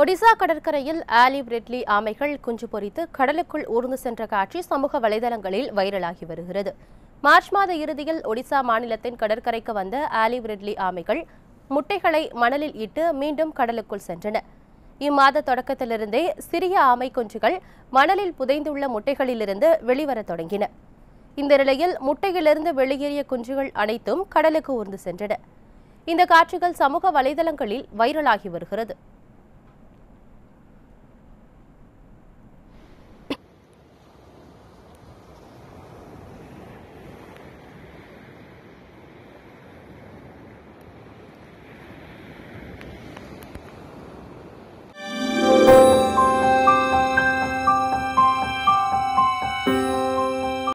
ஒடிசா கடற்கரையில் ஆலி பிரெட்லி ஆமைகள் குஞ்சு பொறித்து கடலுக்குள் ஊர்ந்து சென்ற காட்சி சமூக வலைதளங்களில் வைரலாகி வருகிறது மார்ச் மாத இறுதியில் ஒடிசா மாநிலத்தின் கடற்கரைக்கு வந்த ஆலி பிரெட்லி ஆமைகள் முட்டைகளை மணலில் இட்டு மீண்டும் கடலுக்குள் சென்றன இம்மாத தொடக்கத்திலிருந்தே சிறிய ஆமை குஞ்சுகள் மணலில் புதைந்துள்ள முட்டைகளிலிருந்து வெளிவரத் தொடங்கின இந்த நிலையில் முட்டையிலிருந்து வெளியேறிய குஞ்சுகள் அனைத்தும் கடலுக்கு ஊர்ந்து சென்றன இந்த காட்சிகள் சமூக வலைதளங்களில் வைரலாகி வருகிறது